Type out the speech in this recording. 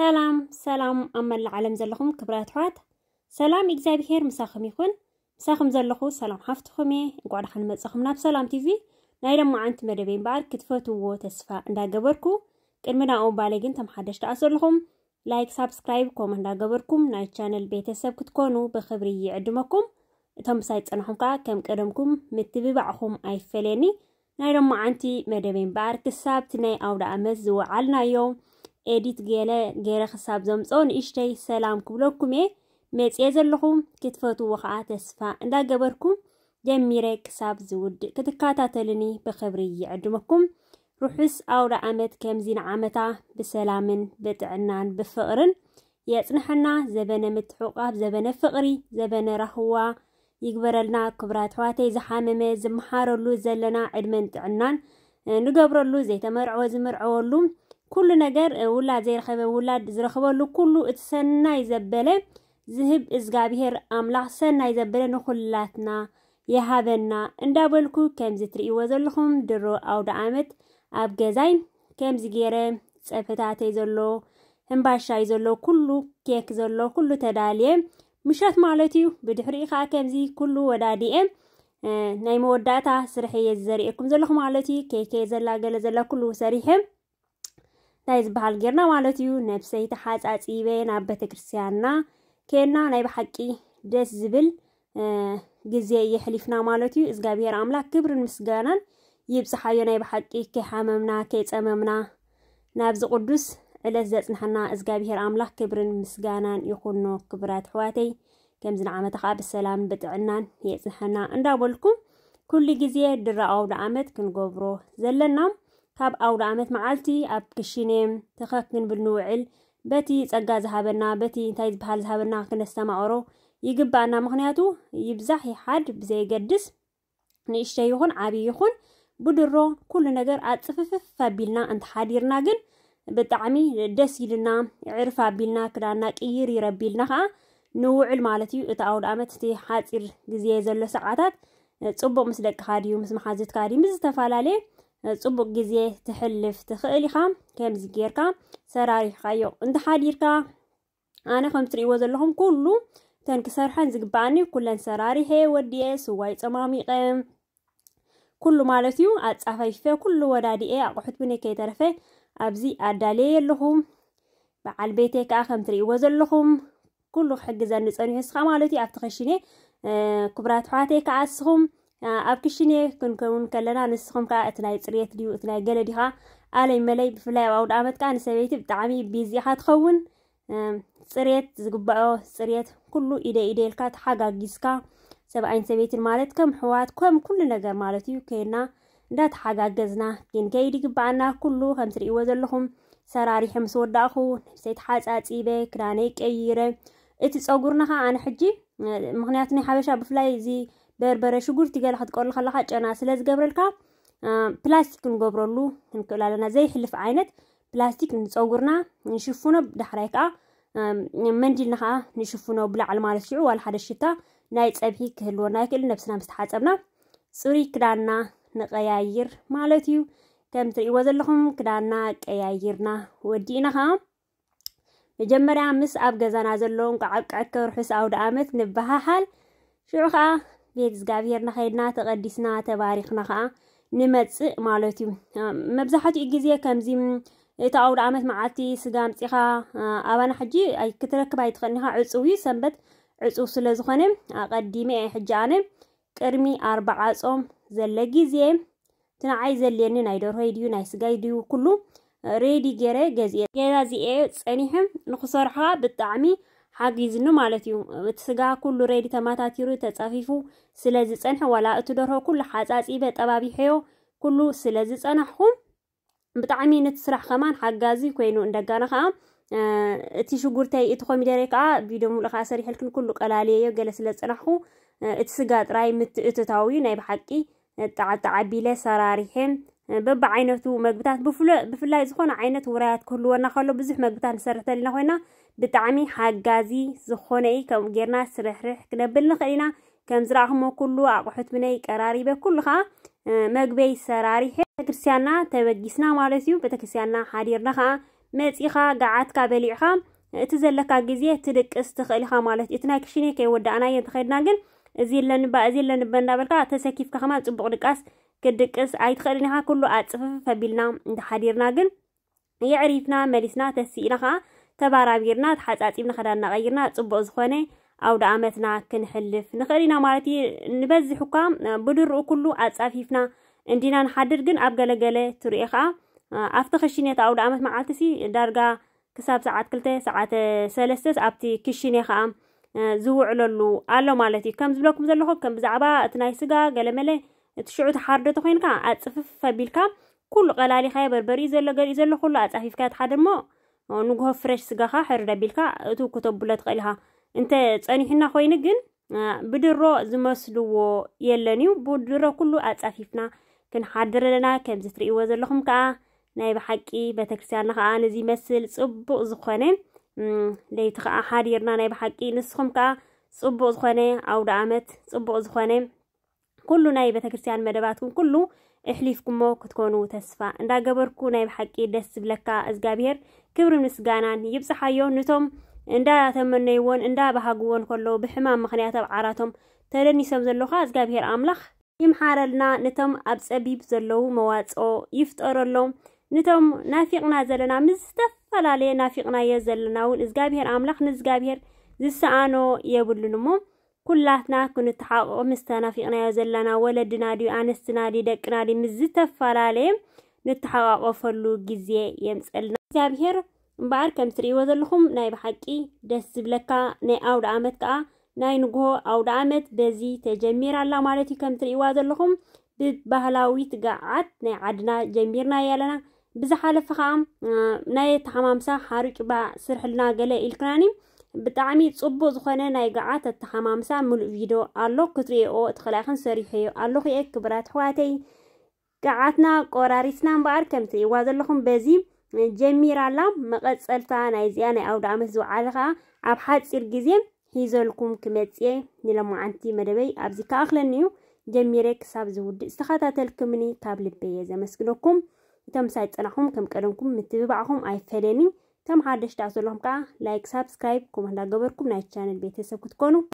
ሰላም ሰላም ኣብ መላ ዓለም ዘለኹም ክብራት ኣሕዋት ሰላም እግዚኣብሄር ምሳኹም ይኹን ምሳኹም ዘለኹ ሰላም ሓፍትኹም እየ እንቋዕ ደሓን መፅኹም ናብ ሰላም ቲቪ ናይ ደማዓንቲ መደበ እምበኣር ክትፈትውዎ ተስፋ እንዳገበርኩ ቅድሚ ናብኡ ባለ ግን ተም ሓደሽ ደኣ ዘለኹም ላይክ ሳብስክራይብ ከምኡ እንዳገበርኩም ናይ ቻነል ቤተሰብ ክትኮኑ ብክብሪ ይዕድመኩም እቶም ብሳይ ፀናኹም ከዓ ከም ቀደምኩም ምትብባዕኹም ኣይፈለየኒ ናይ ደማዓንቲ መደበ እምበኣር ክሳብቲ ናይ ኣውደ ኣመት ዝወዓልናዮ ኤዲት ገለ ገይረ ክሳብ ዘምፀኦ ንእሽተይ ሰላም ክብለኩም እየ መፅአ ዘለኹም ክትፈትዎ ከዓ ተስፋ እንዳገበርኩም ጀሚረ ክሳብ ዝውድእ ክትከታተልኒ ብክብሪ ይዕድመኩም ርሑስ ኣውደ ዓመት ከምዚ ንዓመታ ብሰላምን ብጥዕናን ብፍቕርን የፅንሐና ዘበነ ምትሕቋፍ ዘበነ ፍቕሪ ዘበነ ራህዋ ይግበረልና ክብራት ኣሕዋተይ ዝሓመመ ዝመሓረሉ ዘለና ዕድመን ጥዕናን ንገብረሉ ዘይተመርዐወ ዝምርዐወሉ ኩሉ ነገር ውላድ ዘይረኸበ ውላድ ዝረኽበሉ ኩሉ እቲ ሰናይ ዘበለ ዝህብ እግዚኣብሔር ኣምላኽ ሰናይ ዘበለ ንኩላትና የሃበና እንዳበልኩ ከምዚ ትርእይዎ ዘለኹም ድሮ ኣውደ ዓመት ኣብ ገዛይ ከምዚ ገይረ ፀፈታተይ ዘሎ ህምባሻይ ዘሎ ኩሉ ኬክ ዘሎ ኩሉ ተዳልየ ምሸት ማለት እዩ ብድሕሪኡ ከዓ ከምዚ ኩሉ ወዳዲአ ናይ መወዳእታ ስርሒ የ ዘርእየኩም ዘለኹ ማለት እዩ ኬከ ዘላገለ ዘላ ኩሉ ሰሪሐ እንታይ ዝበሃል ጌርና ማለት እዩ ነብሰይ ተሓፃፂበ ናብ ቤተ ክርስትያንና ከና ናይ ብሓቂ ደስ ዝብል ግዜ የሕሊፍና ማለት እዩ እግዚኣብሔር ኣምላክ ክብርን ምስጋናን ይብፅሓዮ ናይ ብሓቂ ከይሓመምና ከይፀመምና ናብዚ ቅዱስ ዕለት ዘፅንሐና እግዚኣብሔር ኣምላክ ክብርን ምስጋናን ይኹኖ። ክብራት ኣሕዋተይ ከምዚ ንዓመት ከዓ ብሰላም ብጥዕናን የፅንሐና እንዳበልኩም ኩሉ ግዜ ድራኣው ንዓመት ክንገብሮ ዘለና ካብ ኣውደ ዓመት መዓልቲ ኣብ ክሽኔ ተኸክን ብልንውዕል በቲ ፀጋ ዝሃበና በቲ እንታይ ዝበሃል ዝሃበና ክነስተማቕሮ ይግባእና ምክንያቱ ይብዛሕ ይሓድ ብዘየገድስ ንእሽተይ ይኹን ዓብዪ ይኹን ብድሮ ኩሉ ነገር ኣፅፍፍፍ ኣቢልና እንተሓዲርና ግን ብጣዕሚ ደስ ኢልና ዕርፍ ኣቢልና ክዳና ቅይር ይረቢልና ከዓ ንውዕል ማለት እዩ እቲ ኣውደ ዓመት እቲ ሓፂር ግዜ ዘሎ ሰዓታት ፅቡቅ ምስ ደቅካ ድዩ ምስ መሓዘትካ ድዩ ምስ ዝተፈላለየ ፅቡቅ ግዜ ትሕልፍ ትኽእል ኢኻ ከምዚ ጌርካ ሰራሪሕካዮ እንተሓዲርካ ኣነ ከም ትሪእዎ ዘለኹም ኩሉ እተን ክሰርሐን ዝግባኣኒ ኩለን ሰራሪሐ ወዲየ ስዋይ ፀማሚቐ ኩሉ ማለት እዩ ኣፃፋይፈ ኩሉ ወዳዲኤ ኣቑሑት ብነ ከይተረፈ ኣብዚ ኣዳልየ ኣለኹም በዓል ቤተ ከዓ ከም ትሪእዎ ዘለኹም ኩሉ ክሕግዘኒ ፀኒሑ ስኻ ማለት እዩ ኣብቲ ከሽነ ክቡራት ኣሕዋተይ ከዓ እስኹም ኣብክሽንየ ክንከውን ከለና ንስኹም ከዓ እቲ ናይ ፅሬት ድዩ እቲ ናይ ገለ ዲኻ ኣለይ መለይ ብፍላይ ኣብ ኣውደ ዓመት ከዓ ንሰበይቲ ብጣዕሚ ቢዚ ኢኻ ትኸውን ፅሬት ዝግባኦ ፅሬት ኩሉ ኢደ ኢደ ኢልካ ተሓጋጊዝካ ሰብኣይን ሰበይትን ማለት ከም ሕዋት ከም ኩሉ ነገር ማለት እዩ ከይድና እንዳተሓጋገዝና ክንከይድ ይግባኣና ኩሉ ከም ትርእይዎ ዘለኹም ሰራሪሕ ምስ ወዳእኹ ንብሰይቲ ሓፃፂበ ክዳነይ ቀይረ እቲ ፀጉርና ከዓ ኣነ ሕጂ ምክንያቱ ናይ ሓበሻ ብፍላይ እዚ በርበረ፣ ሽጉርቲ ገለ ክትቀሉ ከለካ ጨና ስለ ዝገብረልካ ፕላስቲክ ንገብረሉ ክንክእል ኣለና። ዘይሕልፍ ዓይነት ፕላስቲክ ንፀጉርና ንሽፍኖ፣ ዳሕራይ ከዓ መንዲልና ከዓ ንሽፍኖ ብላዕሊ ማለት ሽዑ ዋላ ሓደ ሽታ ናይ ፀብሒ ክህልወና ይክእል። ነብስና ምስ ተሓፀብና ፅሩይ ክዳና ንቀያይር ማለት እዩ። ከም ትሪእዎ ዘለኹም ክዳና ቀያይርና ወዲእና ከዓ መጀመርያ ምስ ኣብ ገዛና ዘሎ ቋዓብ ቃዕ ከብርሑስ ኣውደ ዓመት ንበሃሃል ሽዑ ከዓ بيت زغابير نخيدنا تقدسنا تباريخنا خا نمتس مالتي مبزحات اجزية كمزي يتعود عمت معاتي سقام تيخا أبانا حجي أي كترك بايت خنها عصوي سنبت عصو سلزخن أقديمي حجان كرمي أربعة صوم زل جزية تنعي زليني نايدور هيديو نايس قايديو كلو ريدي جيري جزية جيدا زي ايو تسانيهم نخسرها بالطعمي ሓጊዝኑ ማለት እዩ እቲ ስጋ ኩሉ ሬዲ ተማታቲሩ ተፀፊፉ ስለ ዝፀንሐ ዋላ እቲ ደርሆ ኩሉ ሓፃፂበ ጠባቢሐዮ ኩሉ ስለ ዝፀናሕኩም ብጣዕሚ ነቲ ስራሕ ከማን ሓጋዚ ኮይኑ እንደጋና ከዓ እቲ ሽጉርተይ እቲ ኮሚደረይ ከዓ ቪድዮ ሙሉእ ከዓ ሰሪሕልክን ኩሉ ቀላለየዮ ገለ ስለ ዝፀናሕኩ እቲ ስጋ ጥራይ ምትእትታዊ ናይ ብሓቂ ጣዓጣዓቢለ ሰራሪሕን በብ ዓይነቱ መግብታት ብፍላይ ዝኾነ ዓይነት ውራያት ክህልወና ከሎ ብዙሕ መግብታት ንሰርሕ ዘለና ኮይና ብጣዕሚ ሓጋዚ ዝኾነ እዩ ከምኡ ጌርና ስርሕርሕ ክነብል ንኽእል ኢና ከም ዝረኣኹሞ ኩሉ ኣቑሑት ብነይ ቀራሪበ ኩሉ ከዓ መግበይ ሰራሪሐ ቤተክርስትያንና ተበጊስና ማለት እዩ ቤተክርስትያንና ሓዲርና ከዓ መፂኻ ጋዓትካ በሊዕኻ እቲ ዘለካ ግዜ ትድቅስ ትኽእል ኢኻ ማለት እዩ እቲ ናይ ክሽኒ ከይወዳእና እየ እንተኸይድና ግን እዚ ለንባ እዚ ለንበ እንዳበልካ ተሰኪፍካ ከማ ፅቡቅ ድቃስ ክድቅስ ኣይትኽእልን ኢኻ ኩሉ ኣፅፍፍ ኣቢልና እንተሓዲርና ግን የዕሪፍና መሊስና ተስኢና ከዓ ተባራቢርና ተሓፃፂብና ክዳንና ቀይርና ፅቡቅ ዝኾነ ኣውደ ኣመትና ክንሕልፍ ንኽእል ኢና ማለት እዩ ንበዝሕ እኳ ብድርኡ ኩሉ ኣፃፊፍና እንዲና ንሓድር ግን ኣብ ገለገለ ትሪኦ ከዓ ኣብቲ ክሽን እታ ኣውደ ኣመት መዓልቲ ሲ ዳርጋ ክሳብ ሰዓት ክልተ ሰዓት ሰለስተ ኣብቲ ክሽን ከዓ ዝውዕለሉ ኣሎ ማለት እዩ ከም ዝብለኩም ዘለኹም ከም ብዛዕባ እቲ ናይ ስጋ ገለመለ እትሽዑ ተሓርደተ ኮይንካ ኣፅፍፍ ኣቢልካ ኩሉ ቀላሊኻ በርበሪ ዘሎ ገሊኡ ዘሎ ኩሉ ኣፃፊፍካ እቲ ሓደ እሞ ንግሆ ፍረሽ ስጋኻ ሕርድ ኣቢልካ እቱ ክተብሎ ትኽእል ኢኻ እንተ ፀኒሑና ኮይኑ ግን ብድሮ ዝመስልዎ የለን እዩ ብድሮ ኩሉ ኣፃፊፍና ክንሓድር ኣለና ከምዚ ትርእይዎ ዘለኹም ከዓ ናይ ብሓቂ ቤተክርስትያንና ከዓ ነዚ መስል ፅቡቅ ዝኾነ ለይቲ ከዓ ሓዲርና ናይ ብሓቂ ንስኹም ከዓ ፅቡቅ ዝኾነ ኣውደ ኣመት ፅቡቅ ዝኾነ ኩሉ ናይ ቤተ ክርስቲያን መደባትኩም ኩሉ እሕሊፍኩሞ ክትኮኑ ተስፋ እንዳገበርኩ ናይ ብሓቂ ደስ ዝብለካ እግዚኣብሄር ክብሪ ምስጋናን ይብፅሓዮ ንቶም እንዳተመነይዎን እንዳባሃግዎን ከለዉ ብሕማም ምክንያት ኣብ ዓራቶም ተደኒሶም ዘለካ እግዚኣብሄር ኣምላኽ ይምሓረልና ነቶም ኣብ ፀቢብ ዘለዉ መዋፅኦ ይፍጠረሎም ንቶም ናፊቕና ዘለና ምስ ዝተፈላለየ ናፊቕናየ ዘለና እውን እግዚኣብሄር ኣምላኽ ንእግዚኣብሄር ዝሰኣኖ የብሉን እሞ ኩላትና ክንተሓቅቆ ምስ ተናፊቕናዮ ዘለና ወለድና ድዩ ኣንስትና ድዩ ደቅና ድዩ ምስ ዝተፈላለየ ንተሓቋቆፈሉ ግዜ የምፀልና እግዚኣብሄር እምበኣር ከም ትርእይዎ ዘለኹም ናይ ብሓቂ ደስ ዝብለካ ናይ ኣውደ ዓመት ከዓ ናይ ንግሆ ኣውደ ዓመት በዚ ተጀሚራ ኣላ ማለት እዩ ከም ትርእይዋ ዘለኹም ብባህላዊ ትጋዓት ናይ ዓድና ጀሚርና እየ ኣለና ብዝሓለፈ ከዓ ናይ ተሓማምሳ ሓርጭባ ስርሕልና ገለ ኢልክናኒ ብጣዕሚ ፅቡቅ ዝኾነ ናይ ገዓት ኣተሓማምሳ ሙሉእ ቪድዮ ኣሎ ክትሪኦ እትኽላኽን ሰሪሐዮ ኣለኹ እየ ክብራት ኣሕዋተይ ገዓትና ቆራሪትና እምበኣር ከም ትሪእዋ ዘለኹም በዚ ጀሚራላ መቐፀልታ ናይ እዚኣ ናይ ኣውደ ዓመት ዝወዓለ ከዓ ኣብ ሓፂር ግዜ ሒዘልኩም ክመፅየ ንለማዓንቲ መደበይ ኣብዚ ከኣኽለኒ እዩ ጀሚረ ክሳብ ዝውድእ ዝተኸታተልኩምኒ ካብ ልበየ ዘመስግነኩም እቶም ሳይ ፀናኹም ከም ቀደምኩም ምትብባዕኹም ኣይፈለኒ ተም ሓደሽ ዳኣ ዘለኹም ከዓ ላይክ ሳብስክራይብ ኮመንት እንዳገበርኩም ናይ ቻነል ቤተሰብ ክትኮኑ